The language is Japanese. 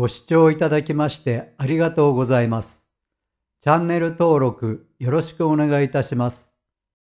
ご視聴いただきましてありがとうございます。チャンネル登録よろしくお願いいたします。